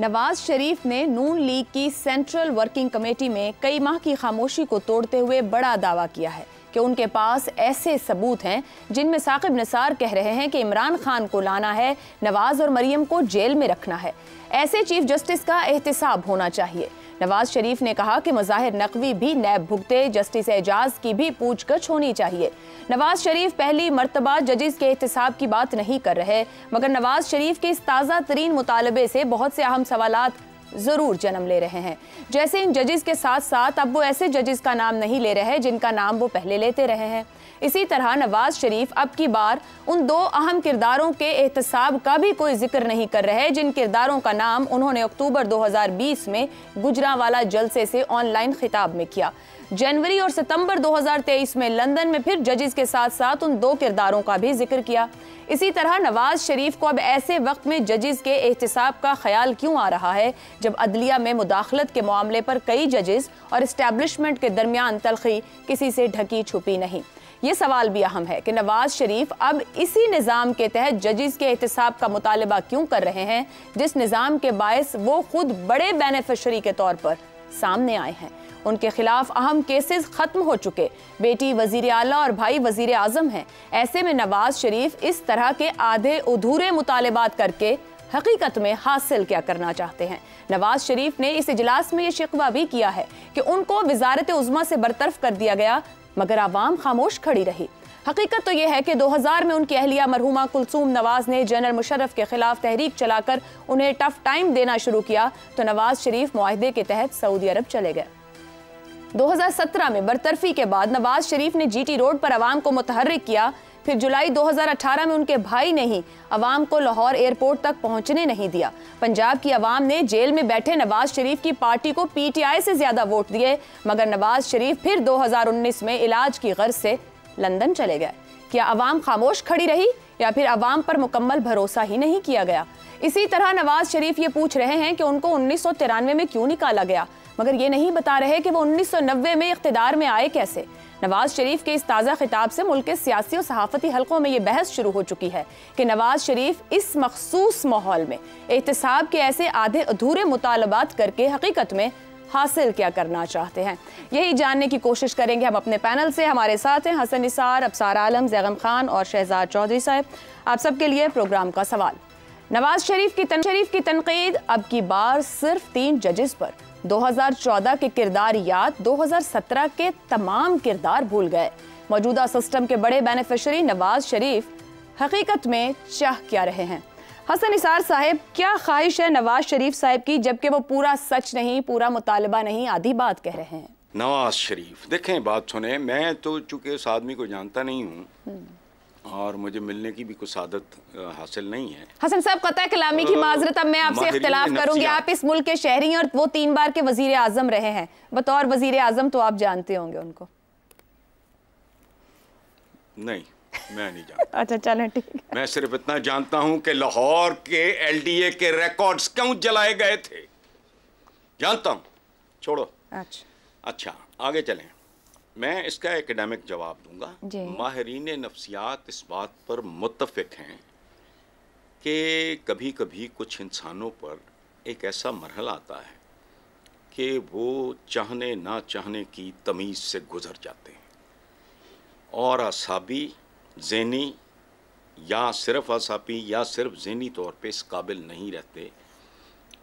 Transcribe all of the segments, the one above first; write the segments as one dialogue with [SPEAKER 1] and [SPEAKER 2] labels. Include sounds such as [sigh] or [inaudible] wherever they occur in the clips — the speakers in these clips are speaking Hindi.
[SPEAKER 1] नवाज शरीफ ने नून लीग की सेंट्रल वर्किंग कमेटी में कई माह की खामोशी को तोड़ते हुए बड़ा दावा किया है कि उनके पास ऐसे सबूत हैं जिनमें साकिब निसार कह रहे हैं कि इमरान खान को लाना है नवाज और मरीम को जेल में रखना है ऐसे चीफ जस्टिस का एहतसाब होना चाहिए नवाज शरीफ ने कहा कि मुजाहिर नकवी भी नैब भुगते जस्टिस एजाज की भी पूछगछ होनी चाहिए नवाज शरीफ पहली मरतबा जजेस के एहतसाब की बात नहीं कर रहे मगर नवाज शरीफ के इस ताज़ा तरीन मुतालबे से बहुत से अहम सवाल जरूर जन्म ले रहे हैं जैसे इन जजेस के साथ साथ अब वो ऐसे जजेस का नाम नहीं ले रहे जिनका नाम वो पहले लेते रहे हैं इसी तरह नवाज शरीफ अब की बार उन दो अहम किरदारों के एहतसाब का भी कोई जिक्र नहीं कर रहे जिन किरदारों का नाम उन्होंने अक्टूबर 2020 में गुजरावाला जलसे से ऑनलाइन खिताब में किया जनवरी और सितंबर 2023 में लंदन में फिर जजेस के साथ साथ उन दो किरदारों का भी जिक्र किया इसी तरह नवाज शरीफ को अब ऐसे वक्त में जजेस के एहतसाब का ख्याल क्यों आ रहा है जब अदलिया में मुदाखलत के मामले पर कई जजेस और इस्टेब्लिशमेंट के दरमियान तलखी किसी से ढकी छुपी नहीं ये सवाल भी अहम है कि नवाज शरीफ अब इसी निज़ाम के तहत जजेस के एहतसाब का मुतालबा क्यों कर रहे हैं जिस निज़ाम के बायस वो खुद बड़े बेनिफिशरी के तौर पर सामने आए हैं उनके खिलाफ अहम केसेस खत्म हो चुके बेटी वजीर अला और भाई वजीर आजम हैं ऐसे में नवाज शरीफ इस तरह के आधे अधूरे मुतालबात करके हकीकत में हासिल क्या करना चाहते हैं नवाज शरीफ ने इस इजलास में यह शिकवा भी किया है कि उनको वजारत उज़मा से बरतरफ कर दिया गया मगर आवाम खामोश खड़ी रही हकीकत तो यह है कि 2000 में उनकी अहलिया मरहुमा कुलसूम नवाज ने जनरल मुशरफ के खिलाफ तहरीक चलाकर उन्हें टफ टाइम देना शुरू किया तो नवाज शरीफ माहदे के तहत सऊदी अरब चले गए 2017 में बरतरफी के बाद नवाज शरीफ ने जीटी रोड पर आवाम को मुतहरक किया फिर जुलाई 2018 में उनके भाई ने ही अवाम को लाहौर एयरपोर्ट तक पहुंचने नहीं दिया पंजाब की अवाम ने जेल में बैठे नवाज शरीफ की पार्टी को पीटीआई से ज्यादा वोट दिए मगर नवाज शरीफ फिर 2019 में इलाज की गर्ज से लंदन चले गए क्या अवाम खामोश खड़ी रही या फिर अवाम पर मुकम्मल भरोसा ही नहीं किया गया इसी तरह नवाज शरीफ ये पूछ रहे हैं कि उनको उन्नीस में क्यों निकाला गया मगर ये नहीं बता रहे कि वो उन्नीस में इकतदार में आए कैसे नवाज शरीफ के इस ताज़ा खिताब से मुल्क के सियासी और सहाफ़ती हलकों में ये बहस शुरू हो चुकी है कि नवाज शरीफ इस मखसूस माहौल में एहतसाब के ऐसे आधे अधूरे मुतालबात करके हकीकत में हासिल क्या करना चाहते हैं यही जानने की कोशिश करेंगे हम अपने पैनल से हमारे साथ हैं हसन निसार अबसार आलम जैगम खान और शहजाद चौधरी साहब आप सबके लिए प्रोग्राम का सवाल नवाज शरीफ की तन शरीफ की तनकीद अब की बार सिर्फ तीन जजेस पर 2014 के किरदार याद 2017 के तमाम किरदार भूल गए मौजूदा सिस्टम के बड़े बेनिफिशरी नवाज शरीफ हकीकत में चाह क्या रहे हैं हसन निसार साहब क्या ख्वाहिश है नवाज शरीफ साहब की जबकि वो पूरा सच नहीं पूरा मुतालबा नहीं आधी बात कह रहे हैं
[SPEAKER 2] नवाज शरीफ देखें बात सुने मैं तो चूंकि उस आदमी को जानता नहीं हूँ
[SPEAKER 1] हम्म।
[SPEAKER 2] और मुझे मिलने की भी कुछ आदत हासिल नहीं है
[SPEAKER 1] हसन साहब कतः कलामी की माजरत अब मैं आपसे इख्तलाफ करूंगी आप इस मुल्क के शहरी और वो तीन बार के वजीर आजम रहे हैं बतौर वजीर आजम तो आप जानते होंगे उनको
[SPEAKER 2] नहीं मैं नहीं जानता
[SPEAKER 1] [laughs] अच्छा चलें ठीक
[SPEAKER 2] मैं सिर्फ इतना जानता हूं कि लाहौर के एलडीए के रिकॉर्ड्स क्यों जलाए गए थे जानता हूं छोड़ो अच्छा अच्छा आगे चलें मैं इसका एकेडमिक जवाब दूंगा माहरीन नफ्सियात इस बात पर मुतफिक हैं कि कभी कभी कुछ इंसानों पर एक ऐसा मरहल आता है कि वो चाहने ना चाहने की तमीज़ से गुज़र जाते हैं और असाबी जहनी या सिर्फ असापी या सिर्फ जहनी तौर पर इस काबिल नहीं रहते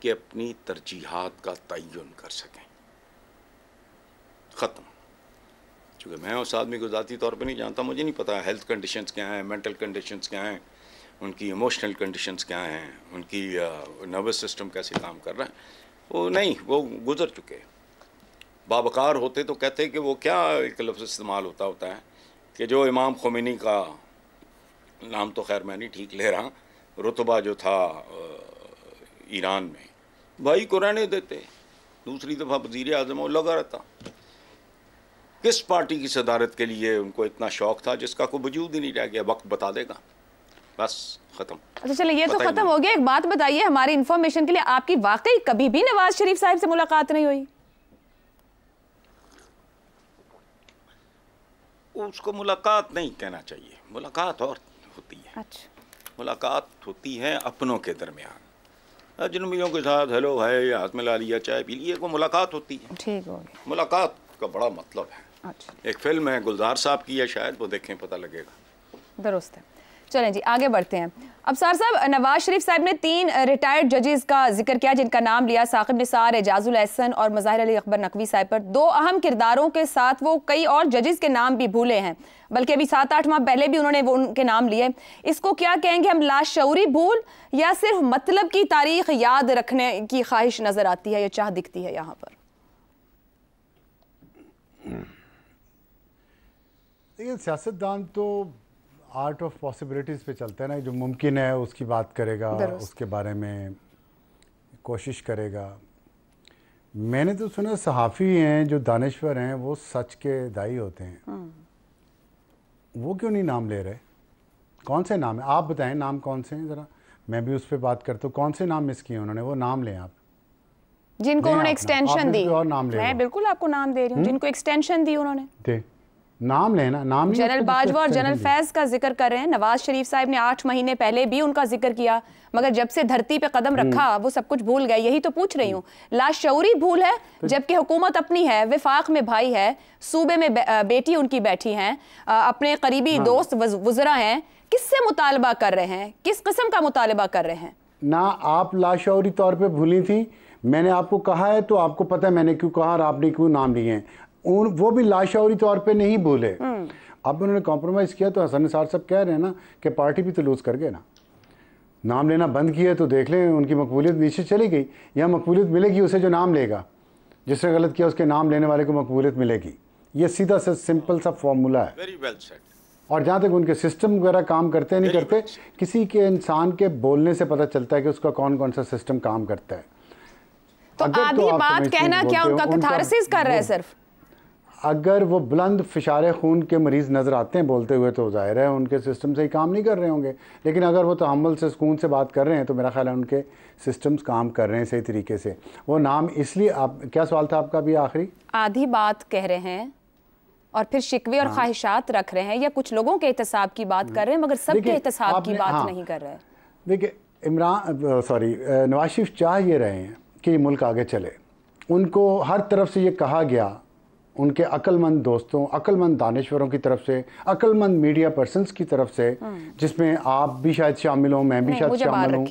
[SPEAKER 2] कि अपनी तरजीहत का तयन कर सकें ख़त्म चूँकि मैं उस आदमी को ज़ाती तौर पर नहीं जानता मुझे नहीं पता हेल्थ कंडीशन क्या हैं मेंटल कंडीशन क्या हैं उनकी इमोशनल कंडीशन क्या हैं उनकी नर्वस सिस्टम कैसे काम कर रहा है वो नहीं वो गुज़र चुके बाबकार होते तो कहते कि वो क्या एक लफ्ज़ इस्तेमाल होता होता है कि जो इमाम खोमिनी का नाम तो खैर मैं नहीं ठीक ले रहा रुतबा जो था ईरान में भाई को रहने देते दूसरी दफ़ा वजीर अजम लगा रहता किस पार्टी की सदारत के लिए उनको इतना शौक था जिसका कोई वजूद ही नहीं रह गया वक्त बता देगा बस खत्म अच्छा चलिए ये तो खत्म
[SPEAKER 1] हो गया एक बात बताइए हमारी इन्फॉर्मेशन के लिए आपकी वाकई कभी भी नवाज शरीफ साहब से मुलाकात नहीं हुई
[SPEAKER 2] उसको मुलाकात नहीं कहना चाहिए मुलाकात और होती है अच्छा मुलाकात होती है अपनों के दरमियान अजनबियों के साथ हेलो है या हाथ में ला लिया चाय पी लिए को मुलाकात होती है ठीक हो मुलाकात का बड़ा मतलब है अच्छा। एक फिल्म है गुलजार साहब की है शायद वो देखें पता लगेगा
[SPEAKER 1] दुरुस्त है चलें जी आगे बढ़ते हैं अब सर साहब नवाज शरीफ साहब ने तीन रिटायर्ड जजेस का जिक्र किया जिनका नाम लिया साकिब निसार एजाजुल एहसन और मज़ाहिर अली अकबर नकवी साहब पर दो अहम किरदारों के साथ वो कई और जजेस के नाम भी भूले हैं बल्कि अभी सात आठ माह पहले भी उन्होंने वो उनके नाम लिए इसको क्या कहेंगे हम लाशौरी भूल या सिर्फ मतलब की तारीख याद रखने की ख्वाहिश नज़र आती है या चाह दिखती है यहाँ पर
[SPEAKER 3] सियासतदान तो आर्ट ऑफ पॉसिबिलिटीज़ पे चलते हैं ना जो मुमकिन है उसकी बात करेगा उसके बारे में कोशिश करेगा मैंने तो सुना सहाफ़ी हैं जो दानश्वर हैं वो सच के दाई होते हैं हाँ। वो क्यों नहीं नाम ले रहे कौन से नाम है आप बताएं नाम कौन से हैं ज़रा मैं भी उस पर बात करता हूँ कौन से नाम मिस किए उन्होंने वो नाम लें आप
[SPEAKER 1] जिनको उन्होंने एक्सटेंशन दी और नाम ले मैं बिल्कुल आपको नाम दे रही हूँ हम्म? जिनको एक्सटेंशन दी उन्होंने
[SPEAKER 3] नाम लेना नाम जनरल बाजवा और जनरल फैज
[SPEAKER 1] का जिक्र कर रहे हैं नवाज शरीफ साहब ने आठ महीने पहले भी उनका जिक्र किया मगर जब से धरती पे कदम हम्म। रखा वो सब कुछ भूल गए यही तो पूछ रही हूँ हम्म। लाशौरी भूल है तो जबकि हुकूमत अपनी है विफाक में भाई है सूबे में बेटी उनकी बैठी है अपने करीबी हाँ। दोस्त वजरा हैं किससे मुतालबा कर रहे हैं किस किस्म का मुतालबा कर रहे हैं
[SPEAKER 3] ना आप लाशौरी तौर पर भूली थी मैंने आपको कहा है तो आपको पता है मैंने क्यों कहा और आपने क्यों नाम लिए हैं उन वो भी लाशौरी तौर पे नहीं बोले हम्म। अब उन्होंने कॉम्प्रोमाइज़ किया तो हसन निसार साहब कह रहे हैं ना कि पार्टी भी तो लूज़ कर गए ना नाम लेना बंद किया तो देख लें उनकी मकबूलियत नीचे चली गई या मकबूलियत मिलेगी उसे जो नाम लेगा जिसने गलत किया उसके नाम लेने वाले को मकबूलियत मिलेगी ये सीधा सा सिंपल सा फॉर्मूला है well और जहाँ तक उनके सिस्टम वगैरह काम करते हैं नहीं करते well किसी के इंसान के बोलने से पता चलता है कि उसका कौन कौन सा सिस्टम काम करता है तो, तो आधी तो बात कहना क्या उनका कथारसिस
[SPEAKER 1] कर रहा है सिर्फ
[SPEAKER 3] अगर वो बुलंद फिशार खून के मरीज़ नज़र आते हैं बोलते हुए तो ज़ाहिर है उनके सिस्टम से ही काम नहीं कर रहे होंगे लेकिन अगर वो तहमल से सुकून से बात कर रहे हैं तो मेरा ख्याल है उनके सिस्टम्स काम कर रहे हैं सही तरीके से वो नाम इसलिए आप क्या सवाल था आपका भी आखिरी
[SPEAKER 1] आधी बात कह रहे हैं और फिर शिकवे और हाँ। ख्वाहिशात रख रहे हैं या कुछ लोगों के एहतसाब की बात कर रहे हैं मगर सबके एहतसाब की बात हाँ। नहीं कर रहे
[SPEAKER 3] देखिए इमरान सॉरी नवाज शरीफ चाह ये रहे हैं कि मुल्क आगे चले उनको हर तरफ से ये कहा गया उनके अक्लमंद दोस्तों अक्लमंद दानश्वरों की तरफ से अक्लमंद मीडिया पर्सन की तरफ से हम्म। जिसमें आप भी शायद शामिल हों मैं भी शायद शामिल हूँ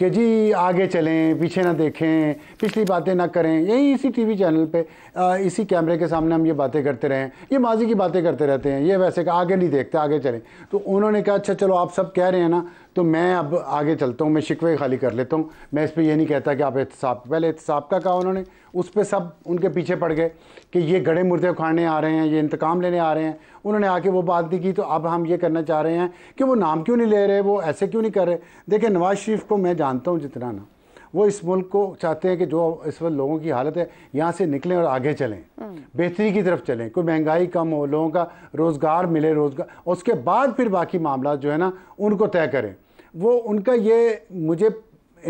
[SPEAKER 3] कि जी आगे चलें पीछे ना देखें पिछली बातें ना करें यही इसी टीवी चैनल पे आ, इसी कैमरे के सामने हम ये बातें करते रहें ये माजी की बातें करते रहते हैं ये वैसे का आगे नहीं देखते आगे चलें तो उन्होंने कहा अच्छा चलो आप सब कह रहे हैं ना तो मैं अब आगे चलता हूँ मैं शिकवे खाली कर लेता हूँ मैं इस पर यह नहीं कहता कि आप एहतसाब पहले एहतसाब का कहा उन्होंने उस पर सब उनके पीछे पड़ गए कि ये गड़े मुर्दे उखाड़ने आ रहे हैं ये इंतकाम लेने आ रहे हैं उन्होंने आके वो बात दी की तो अब हम ये करना चाह रहे हैं कि वो नाम क्यों नहीं ले रहे वो ऐसे क्यों नहीं कर रहे देखिए नवाज़ शरीफ को मैं जानता हूँ जितना ना वो इस मुल्क को चाहते हैं कि जो इस वक्त लोगों की हालत है यहाँ से निकलें और आगे चलें हम्म। बेहतरी की तरफ चलें कोई महंगाई कम हो लोगों का रोज़गार मिले रोज़गार उसके बाद फिर बाकी मामला जो है ना उनको तय करें वो उनका ये मुझे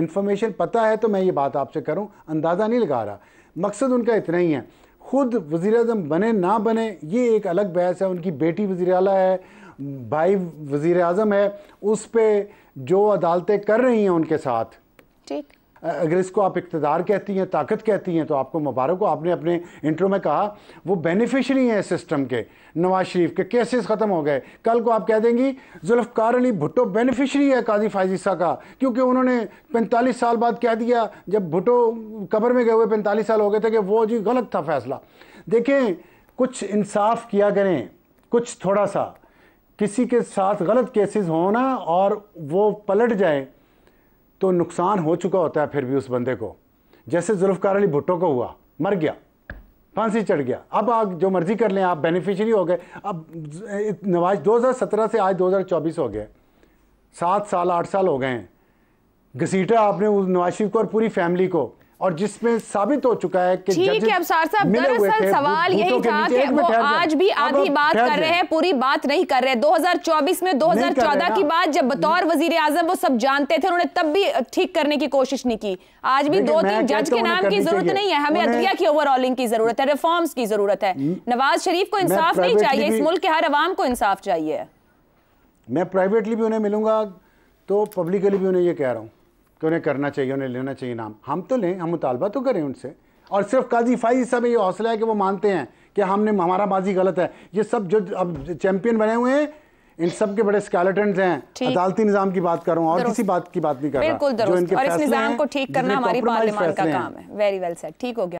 [SPEAKER 3] इन्फॉर्मेशन पता है तो मैं ये बात आपसे करूँ अंदाज़ा नहीं लगा रहा मकसद उनका इतना ही है खुद वज़ी अजम बने ना बने ये एक अलग बहस है उनकी बेटी वज़ी है भाई वज़ी अजम है उस पर जो अदालतें कर रही हैं उनके साथ ठीक अगर इसको आप इकतदार कहती हैं ताकत कहती हैं तो आपको मुबारक हो आपने अपने इंटरव्यू में कहा वो बेनिफिशरी हैं सिस्टम के नवाज शरीफ के केसेस ख़त्म हो गए कल को आप कह देंगी जुल्फ़कार अली भुट्टो बेनिफिशरी है काजी फाजिसा का क्योंकि उन्होंने पैंतालीस साल बाद कह दिया जब भुट्टो कब्र में गए हुए पैंतालीस साल हो गए थे कि वो जी गलत था फैसला देखें कुछ इंसाफ किया करें कुछ थोड़ा सा किसी के साथ गलत केसेस होना और वो पलट जाएँ तो नुकसान हो चुका होता है फिर भी उस बंदे को जैसे जुल्फकार अली भुट्टो को हुआ मर गया फांसी चढ़ गया अब आप जो मर्जी कर लें आप बेनिफिशरी हो गए अब नवाज 2017 से आज 2024 हो गए सात साल आठ साल हो गए हैं घसीटा आपने उस नवाज शरीफ को और पूरी फैमिली को और जिसमें साबित हो चुका है कि ठीक है अबसार साहब दरअसल सवाल यही था कि वो आज भी आधी बात कर रहे हैं
[SPEAKER 1] पूरी बात नहीं कर रहे हैं 2024 में 2014 की बात जब बतौर वजीर आजम वो सब जानते थे उन्होंने तब भी ठीक करने की कोशिश नहीं की आज भी दो तीन जज के नाम की जरूरत नहीं है हमें अदलिया की ओवरऑलिंग की जरूरत है रिफॉर्म्स की जरूरत है नवाज शरीफ को इंसाफ नहीं चाहिए इस मुल्क के हर आवाम को इंसाफ चाहिए
[SPEAKER 3] मैं प्राइवेटली भी उन्हें मिलूंगा तो पब्लिकली भी उन्हें यह कह रहा हूँ कि उन्हें करना चाहिए उन्हें लेना चाहिए नाम हम तो लें हम मुतालबा तो करें उनसे और सिर्फ काजी फाइज साहब ये हौसला है कि वो मानते हैं कि हमने हमारा बाजी गलत है ये सब जो अब चैंपियन बने हुए हैं इन सब के बड़े स्केलेटन हैं अदालती निजाम की बात करूं और किसी बात की बात नहीं कर रहा इनके और इस निजाम को ठीक करना हमारी पार्लियामेंट का काम
[SPEAKER 1] है वेरी वेल सर ठीक हो गया